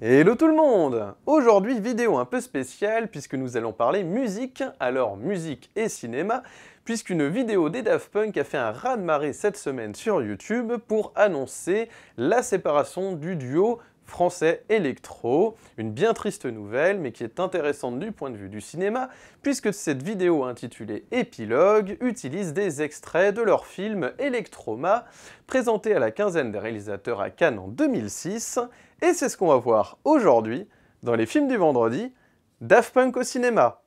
Hello tout le monde Aujourd'hui, vidéo un peu spéciale puisque nous allons parler musique, alors musique et cinéma, puisqu'une vidéo des Daft Punk a fait un raz-de-marée cette semaine sur YouTube pour annoncer la séparation du duo français Electro, une bien triste nouvelle mais qui est intéressante du point de vue du cinéma puisque cette vidéo intitulée Épilogue utilise des extraits de leur film Electroma présenté à la quinzaine des réalisateurs à Cannes en 2006 et c'est ce qu'on va voir aujourd'hui dans les films du vendredi Daft Punk au cinéma.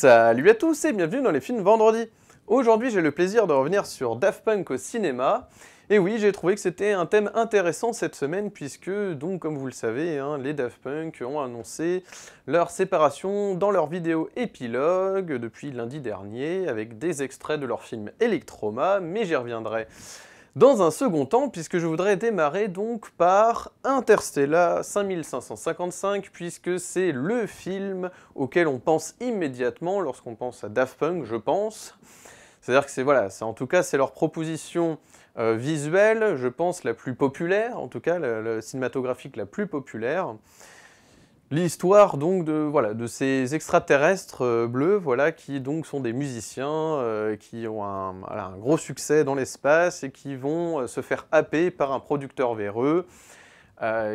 Salut à tous et bienvenue dans les films vendredi. Aujourd'hui, j'ai le plaisir de revenir sur Daft Punk au cinéma. Et oui, j'ai trouvé que c'était un thème intéressant cette semaine puisque, donc, comme vous le savez, hein, les Daft Punk ont annoncé leur séparation dans leur vidéo épilogue depuis lundi dernier avec des extraits de leur film Electroma, mais j'y reviendrai dans un second temps, puisque je voudrais démarrer donc par Interstellar 5555, puisque c'est le film auquel on pense immédiatement lorsqu'on pense à Daft Punk, je pense. C'est-à-dire que c'est voilà, en tout cas c'est leur proposition euh, visuelle, je pense la plus populaire, en tout cas la cinématographique la plus populaire. L'histoire donc de, voilà, de ces extraterrestres euh, bleus voilà, qui donc sont des musiciens euh, qui ont un, gros succès dans l'espace et qui vont euh, se faire happer par un producteur véreux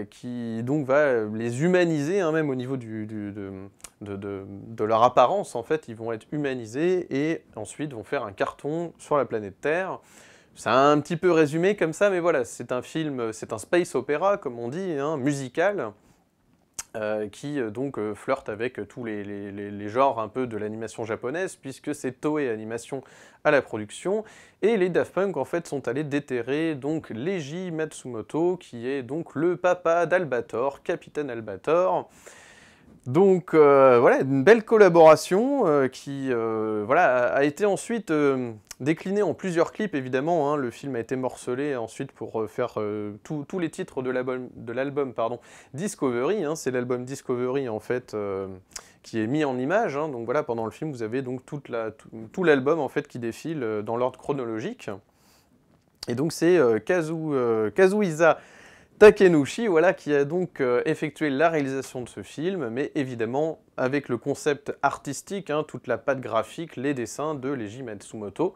qui donc va les humaniser hein, même au niveau du, de, leur apparence en fait ils vont être humanisés et ensuite vont faire un carton sur la planète Terre. C'est un petit peu résumé comme ça mais voilà c'est un film, c'est un space opéra comme on dit, hein, musical euh, qui euh, donc euh, flirte avec tous les, genres un peu de l'animation japonaise, puisque c'est Toei Animation à la production, et les Daft Punk en fait sont allés déterrer donc Matsumoto, qui est donc le papa d'Albator, Capitaine Albator. Donc voilà, une belle collaboration qui voilà, a été ensuite décliné en plusieurs clips, évidemment. Hein. le film a été morcelé ensuite pour euh, faire euh, tous les titres de l'album Discovery. Hein. c'est l'album Discovery, en fait, euh, qui est mis en image. Hein. donc voilà, pendant le film, vous avez donc tout, l'album, en fait, qui défile dans l'ordre chronologique. Et donc, c'est Kazu, Takenouchi, voilà, qui a donc euh, effectué la réalisation de ce film, mais évidemment avec le concept artistique, hein, toute la patte graphique, les dessins de Leiji Matsumoto.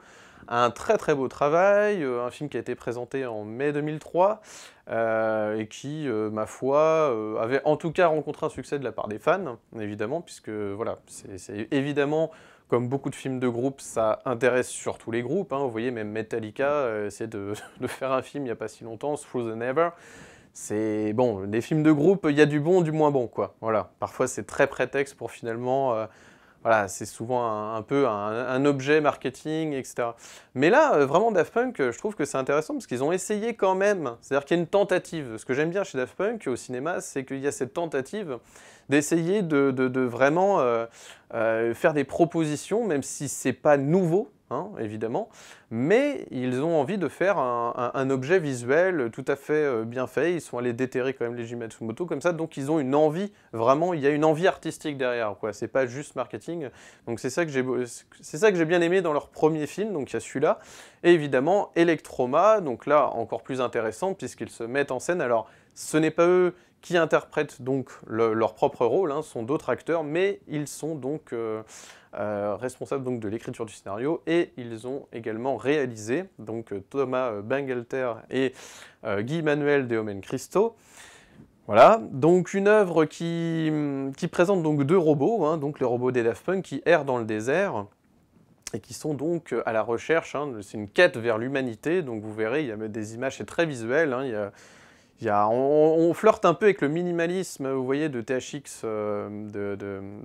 Un très très beau travail, euh, un film qui a été présenté en mai 2003 euh, et qui, ma foi, avait en tout cas rencontré un succès de la part des fans, évidemment, puisque voilà, c'est évidemment comme beaucoup de films de groupe, ça intéresse surtout les groupes. Hein. Vous voyez, même Metallica essaie de, de, faire un film il n'y a pas si longtemps, « Through the Never c'est bon, les films de groupe, il y a du bon, du moins bon, quoi. Voilà. Parfois, c'est très prétexte pour finalement, euh, voilà, c'est souvent un, peu un, objet marketing, etc. Mais là, euh, vraiment, Daft Punk, je trouve que c'est intéressant parce qu'ils ont essayé quand même. C'est-à-dire qu'il y a une tentative. Ce que j'aime bien chez Daft Punk au cinéma, c'est qu'il y a cette tentative d'essayer de, de, vraiment euh, faire des propositions, même si c'est pas nouveau Hein, évidemment, mais ils ont envie de faire un, objet visuel tout à fait euh, bien fait. Ils sont allés déterrer quand même les Moto comme ça, donc ils ont une envie, vraiment, il y a une envie artistique derrière, quoi. C'est pas juste marketing. Donc c'est ça que j'ai bien aimé dans leur premier film, donc il y a celui-là évidemment, Electroma, donc là encore plus intéressant puisqu'ils se mettent en scène. Alors, ce n'est pas eux qui interprètent donc leur propre rôle, hein, ce sont d'autres acteurs, mais ils sont donc euh, euh, responsables donc de l'écriture du scénario et ils ont également réalisé donc euh, Thomas Bangalter et Guy Manuel de Homen Christo. Voilà, donc une œuvre qui, présente donc deux robots, hein, donc les robots des Daft Punk qui errent dans le désert, et qui sont donc euh, à la recherche. Hein, c'est une quête vers l'humanité, donc vous verrez, il y a des images, c'est très visuel. Hein. il y a, on, flirte un peu avec le minimalisme, vous voyez, de THX euh,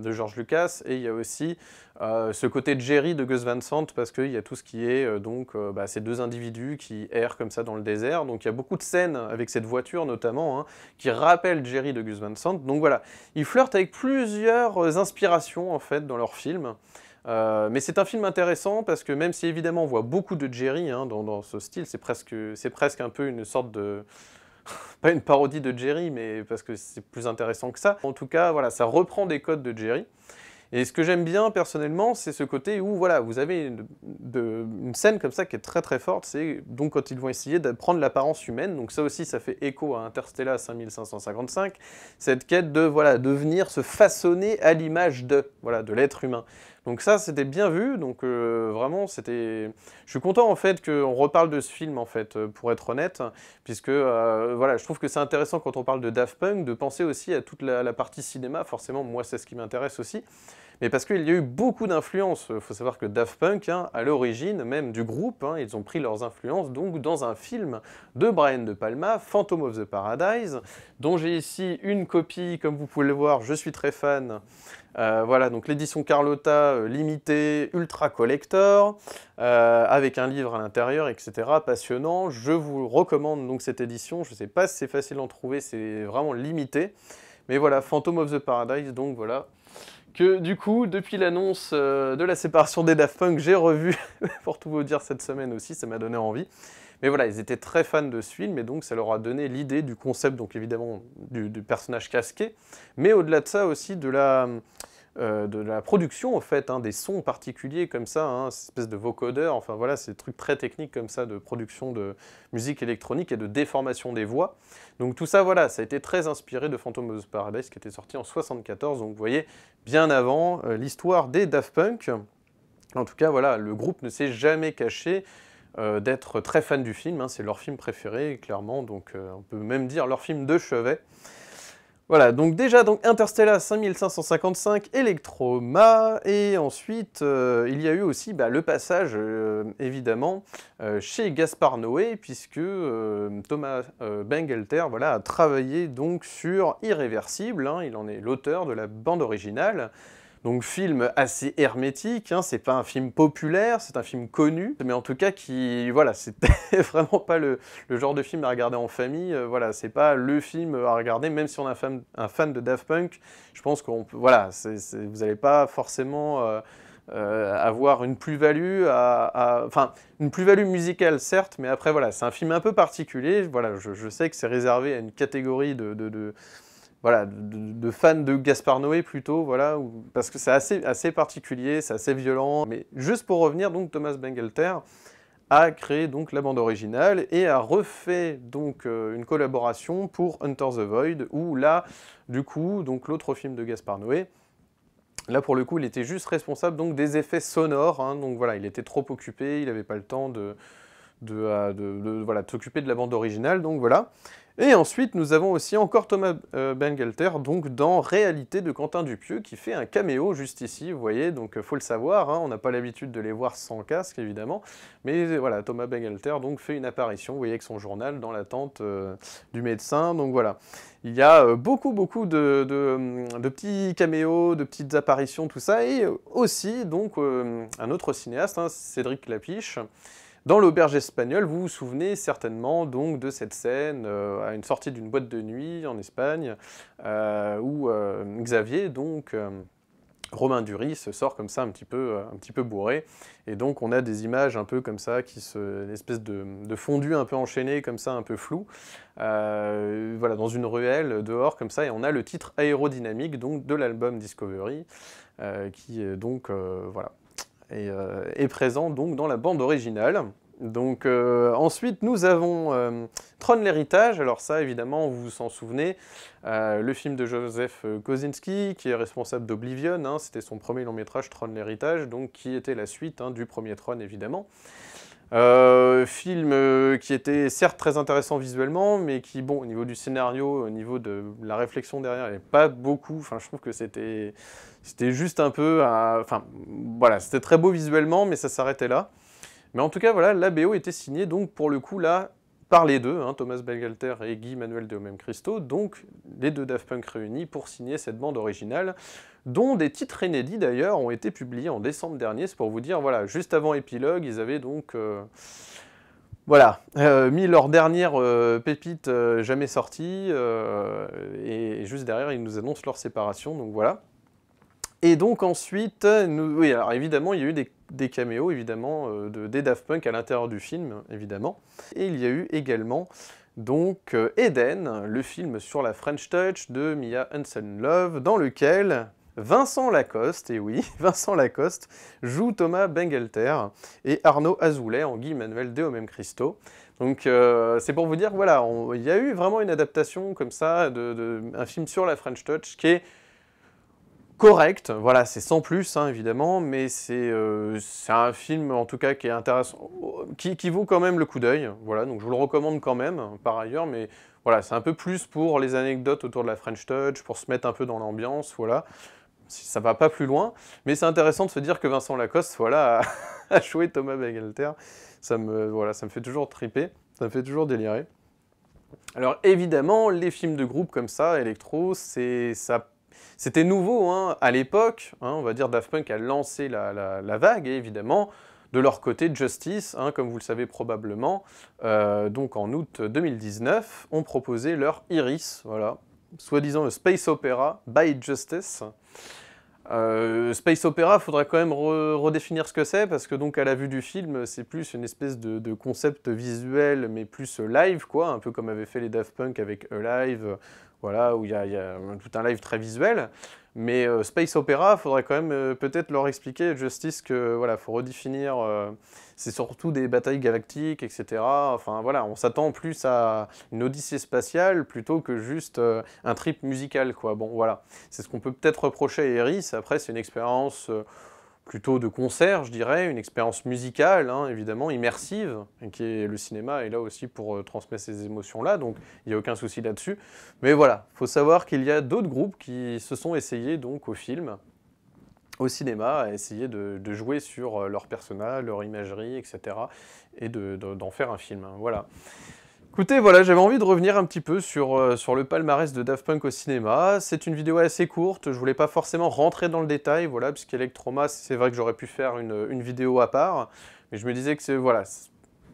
de, George Lucas, et il y a aussi euh, ce côté de Jerry de Gus Van Sant, parce qu'il y a tout ce qui est donc bah, ces deux individus qui errent comme ça dans le désert. Donc il y a beaucoup de scènes avec cette voiture notamment, hein, qui rappellent Jerry de Gus Van Sant. Donc voilà, ils flirtent avec plusieurs inspirations en fait dans leur film. Euh, mais c'est un film intéressant parce que même si évidemment on voit beaucoup de Jerry hein, dans, ce style, c'est presque, c'est presque un peu une sorte de... pas une parodie de Jerry, mais parce que c'est plus intéressant que ça. En tout cas, voilà, ça reprend des codes de Jerry. Et ce que j'aime bien personnellement, c'est ce côté où voilà, vous avez une, scène comme ça qui est très très forte, c'est donc quand ils vont essayer de prendre l'apparence humaine, donc ça aussi ça fait écho à Interstellar 5555, cette quête de voilà, devenir, se façonner à l'image de, voilà, de l'être humain. Donc ça, c'était bien vu. Donc euh, vraiment, c'était. Je suis content en fait qu'on reparle de ce film en fait, euh, pour être honnête, puisque euh, voilà, je trouve que c'est intéressant quand on parle de Daft Punk de penser aussi à toute la partie cinéma. Forcément, moi, c'est ce qui m'intéresse aussi mais parce qu'il y a eu beaucoup d'influences. Il faut savoir que Daft Punk, hein, à l'origine même du groupe, hein, ils ont pris leurs influences donc dans un film de Brian De Palma, Phantom of the Paradise, dont j'ai ici une copie, comme vous pouvez le voir, je suis très fan. Euh, voilà, donc l'édition Carlotta euh, limitée, ultra collector, euh, avec un livre à l'intérieur, etc. Passionnant. Je vous recommande donc cette édition. Je ne sais pas si c'est facile d'en trouver, c'est vraiment limité. Mais voilà, Phantom of the Paradise, donc voilà, que du coup, depuis l'annonce euh, de la séparation des Daft Punk, j'ai revu, pour tout vous dire cette semaine aussi, ça m'a donné envie. Mais voilà, ils étaient très fans de ce film et donc ça leur a donné l'idée du concept, donc évidemment du, du personnage casqué, mais au-delà de ça aussi de la, euh, de la production en fait, hein, des sons particuliers comme ça, hein, espèce de vocodeur, enfin voilà, ces trucs très techniques comme ça de production de musique électronique et de déformation des voix. Donc tout ça, voilà, ça a été très inspiré de Phantom of Paradise qui était sorti en 74, donc vous voyez, bien avant euh, l'histoire des Daft Punk. En tout cas, voilà, le groupe ne s'est jamais caché euh, d'être très fan du film, hein, c'est leur film préféré, clairement, donc on peut même dire leur film de chevet. Voilà, donc déjà, donc Interstellar 5555, Electroma, et ensuite, euh, il y a eu aussi bah, le passage, euh, évidemment, euh, chez Gaspard Noé, puisque Thomas Bengelter voilà, a travaillé donc sur Irréversible, hein, il en est l'auteur de la bande originale, donc film assez hermétique, hein, c'est pas un film populaire, c'est un film connu, mais en tout cas qui, voilà, c'était vraiment pas le, genre de film à regarder en famille, euh, voilà, c'est pas le film à regarder, même si on est un fan, de Daft Punk, je pense qu'on voilà, vous n'allez pas forcément... Euh, euh, avoir une plus-value, enfin une plus-value musicale certes, mais après voilà, c'est un film un peu particulier. Voilà, je, sais que c'est réservé à une catégorie de, de voilà, de, fan fans de Gaspar Noé plutôt, voilà, parce que c'est assez, assez particulier, c'est assez violent. Mais juste pour revenir, donc Thomas Bengelter a créé donc la bande originale et a refait donc euh, une collaboration pour Hunter the Void, où là, du coup, donc l'autre film de Gaspar Noé, Là, pour le coup, il était juste responsable donc, des effets sonores. Hein. donc voilà, il était trop occupé, il n'avait pas le temps de, euh, voilà, s'occuper de la bande originale. Donc voilà. Et ensuite, nous avons aussi encore Thomas euh, Bengalter, donc dans Réalité de Quentin Dupieux, qui fait un caméo juste ici, vous voyez, donc euh, faut le savoir, hein, on n'a pas l'habitude de les voir sans casque, évidemment, mais euh, voilà, Thomas Bengelter donc fait une apparition, vous voyez, avec son journal dans l'attente tente du médecin, donc voilà. Il y a beaucoup, beaucoup de, petits caméos, de petites apparitions, tout ça, et aussi, donc, un autre cinéaste, hein, Cédric Lapiche, dans l'auberge espagnole, vous vous souvenez certainement donc de cette scène euh, à une sortie d'une boîte de nuit en Espagne euh, où euh, Xavier donc Romain Duris se sort comme ça un petit peu un petit peu bourré et donc on a des images un peu comme ça qui se une espèce de, fondu un peu enchaîné comme ça un peu flou voilà dans une ruelle dehors comme ça et on a le titre aérodynamique donc de l'album Discovery qui est donc voilà et est euh, présent donc dans la bande originale. Donc euh, ensuite nous avons euh, Trône l'héritage, alors ça évidemment vous vous en souvenez, le film de Joseph Kosinski qui est responsable d'Oblivion, hein. c'était son premier long métrage Trône l'héritage, donc qui était la suite hein, du premier Trône évidemment. Euh, film euh, qui était certes très intéressant visuellement, mais qui, bon, au niveau du scénario, au niveau de la réflexion derrière, il pas beaucoup. Enfin, je trouve que c'était, c'était juste un peu. Enfin, voilà, c'était très beau visuellement, mais ça s'arrêtait là. Mais en tout cas, voilà, la BO était signée, donc pour le coup, là, par les deux, hein, Thomas Belgalter et Guy Manuel de Homem Cristo, donc les deux Daft Punk réunis pour signer cette bande originale dont des titres inédits d'ailleurs ont été publiés en décembre dernier. C'est pour vous dire, voilà, juste avant Épilogue, ils avaient donc euh, voilà, euh, mis leur dernière euh, pépite jamais sortie, et, juste derrière, ils nous annoncent leur séparation, donc voilà. Et donc ensuite, nous, oui, alors évidemment, il y a eu des, des caméos, évidemment, de, des Daft Punk à l'intérieur du film, évidemment. Et il y a eu également donc Eden, le film sur la French Touch de Mia Hansen Love, dans lequel Vincent Lacoste, et oui, Vincent Lacoste joue Thomas Bengelter et Arnaud Azoulay en Guy Manuel de Homem Cristo. Donc euh, c'est pour vous dire, voilà, il y a eu vraiment une adaptation comme ça, de, un film sur la French Touch qui est correct, voilà, c'est sans plus hein, évidemment, mais euh, c'est un film en tout cas qui est intéressant, qui, qui vaut quand même le coup d'œil, voilà, donc je vous le recommande quand même par ailleurs, mais voilà, c'est un peu plus pour les anecdotes autour de la French Touch, pour se mettre un peu dans l'ambiance, voilà ça va pas plus loin, mais c'est intéressant de se dire que Vincent Lacoste, voilà, a joué Thomas Bangalter. Ça me, voilà, ça me fait toujours triper, ça me fait toujours délirer. Alors évidemment, les films de groupe comme ça, électro, c'était nouveau hein, à l'époque. Hein, on va dire Daft Punk a lancé la, vague, et évidemment, de leur côté, Justice, hein, comme vous le savez probablement, euh, donc en août 2019, ont proposé leur Iris, voilà, soi-disant le space opera by Justice. Euh, space opera, faudrait quand même redéfinir ce que c'est parce que donc à la vue du film, c'est plus une espèce de, concept visuel mais plus live quoi, un peu comme avait fait les Daft Punk avec Alive voilà, où il y, a, tout un live très visuel. Mais euh, Space Opera, il faudrait quand même euh, peut-être leur expliquer, Justice, que voilà, faut redéfinir. Euh, c'est surtout des batailles galactiques, etc. Enfin voilà, on s'attend plus à une odyssée spatiale plutôt que juste un trip musical, quoi. Bon voilà, c'est ce qu'on peut peut-être reprocher à Eris. Après, c'est une expérience plutôt de concert, je dirais, une expérience musicale, hein, évidemment, immersive, qui est le cinéma est là aussi pour euh, transmettre ces émotions-là, donc il n'y a aucun souci là-dessus. Mais voilà, faut savoir qu'il y a d'autres groupes qui se sont essayés donc au film, au cinéma, à essayer de, jouer sur euh, leur personnage, leur imagerie, etc., et d'en faire un film. Hein, voilà. Écoutez, voilà, j'avais envie de revenir un petit peu sur, euh, sur le palmarès de Daft Punk au cinéma. C'est une vidéo assez courte, je voulais pas forcément rentrer dans le détail, voilà, puisqu'Electroma, c'est vrai que j'aurais pu faire une, une, vidéo à part, mais je me disais que c'est voilà,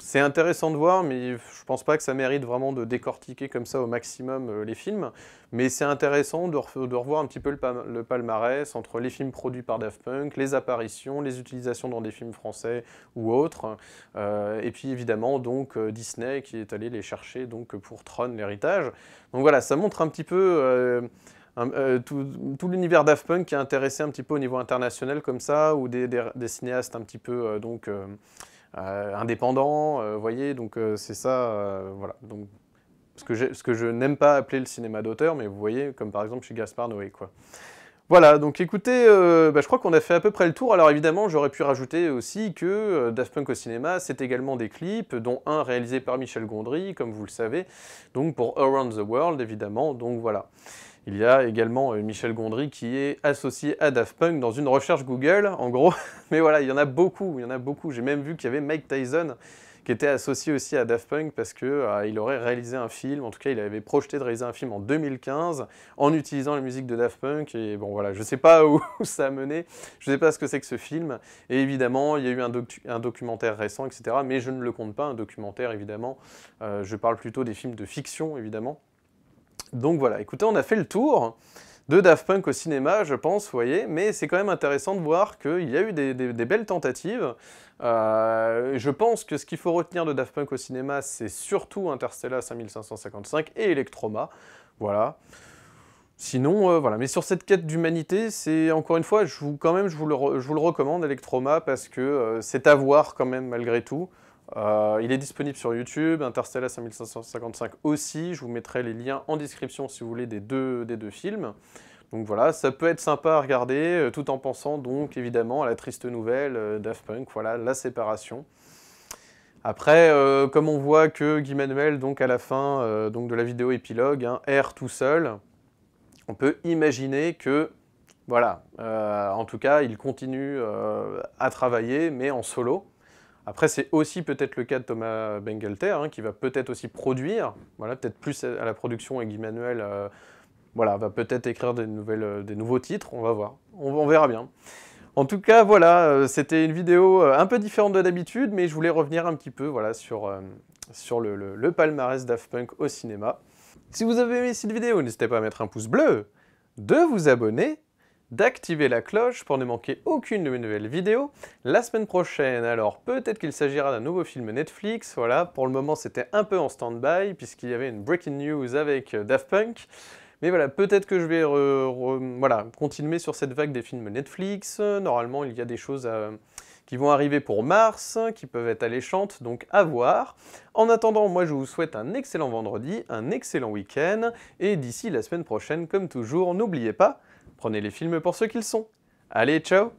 c'est intéressant de voir, mais je pense pas que ça mérite vraiment de décortiquer comme ça au maximum euh, les films. Mais c'est intéressant de, revoir un petit peu le, palmarès entre les films produits par Daft Punk, les apparitions, les utilisations dans des films français ou autres. Euh, et puis évidemment, donc euh, Disney qui est allé les chercher donc, pour Tron, l'héritage. Donc voilà, ça montre un petit peu. tout, l'univers Daft Punk qui est intéressé un petit peu au niveau international comme ça, ou des, cinéastes un petit peu donc euh, indépendant, euh, vous voyez, donc euh, c'est ça, voilà. Donc, ce que, ce que je n'aime pas appeler le cinéma d'auteur, mais vous voyez, comme par exemple chez Gaspard Noé, quoi. Voilà, donc écoutez, bah, je crois qu'on a fait à peu près le tour. Alors évidemment, j'aurais pu rajouter aussi que Daft Punk au cinéma, c'est également des clips, dont un réalisé par Michel Gondry, comme vous le savez, donc pour Around the World, évidemment, donc voilà. Il y a également euh, Michel Gondry qui est associé à Daft Punk dans une recherche Google, en gros. Mais voilà, il y en a beaucoup, il y en a beaucoup. J'ai même vu qu'il y avait Mike Tyson qui était associé aussi à Daft Punk parce qu'il euh, aurait réalisé un film, en tout cas il avait projeté de réaliser un film en 2015 en utilisant la musique de Daft Punk et bon voilà, je ne sais pas où ça a mené, je ne sais pas ce que c'est que ce film et évidemment il y a eu un, documentaire récent etc mais je ne le compte pas, un documentaire évidemment, euh, je parle plutôt des films de fiction évidemment donc voilà, écoutez, on a fait le tour de Daft Punk au cinéma, je pense, vous voyez, mais c'est quand même intéressant de voir qu'il y a eu des, belles tentatives. Euh, je pense que ce qu'il faut retenir de Daft Punk au cinéma, c'est surtout Interstellar 5555 et Electroma, voilà. Sinon, euh, voilà. Mais sur cette quête d'humanité, c'est encore une fois, je vous, quand même, je vous le, recommande, Electroma, parce que euh, c'est à voir quand même malgré tout. Euh, il est disponible sur YouTube, Interstellar 5555 aussi. Je vous mettrai les liens en description si vous voulez des deux, films. Donc voilà, ça peut être sympa à regarder, euh, tout en pensant donc évidemment à la triste nouvelle euh, voilà, la séparation. Après, euh, comme on voit que Guy Manuel, donc à la fin de la vidéo épilogue, hein, erre tout seul, on peut imaginer que, voilà, en tout cas, il continue à travailler, mais en solo. Après, c'est aussi peut-être le cas de Thomas Bengelter, hein, qui va peut-être aussi produire, voilà, peut-être plus à la production et Guy Manuel euh, voilà, va peut-être écrire des, nouvelles, euh, des nouveaux titres, on va voir, on, verra bien. En tout cas, voilà, euh, c'était une vidéo un peu différente de d'habitude, mais je voulais revenir un petit peu voilà, sur, sur le, le, palmarès Daft Punk au cinéma. Si vous avez aimé cette vidéo, n'hésitez pas à mettre un pouce bleu, de vous abonner d'activer la cloche pour ne manquer aucune de mes nouvelles vidéos la semaine prochaine. Alors peut-être qu'il s'agira d'un nouveau film Netflix, voilà, pour le moment c'était un peu en stand-by puisqu'il y avait une breaking news avec euh, Daft Punk. Mais voilà, peut-être que je vais voilà, continuer sur cette vague des films Netflix. Normalement, il y a des choses qui vont arriver pour mars, qui peuvent être alléchantes, donc à voir. En attendant, moi je vous souhaite un excellent vendredi, un excellent week-end, et d'ici la semaine prochaine, comme toujours, n'oubliez pas, Prenez les films pour ce qu'ils sont. Allez, ciao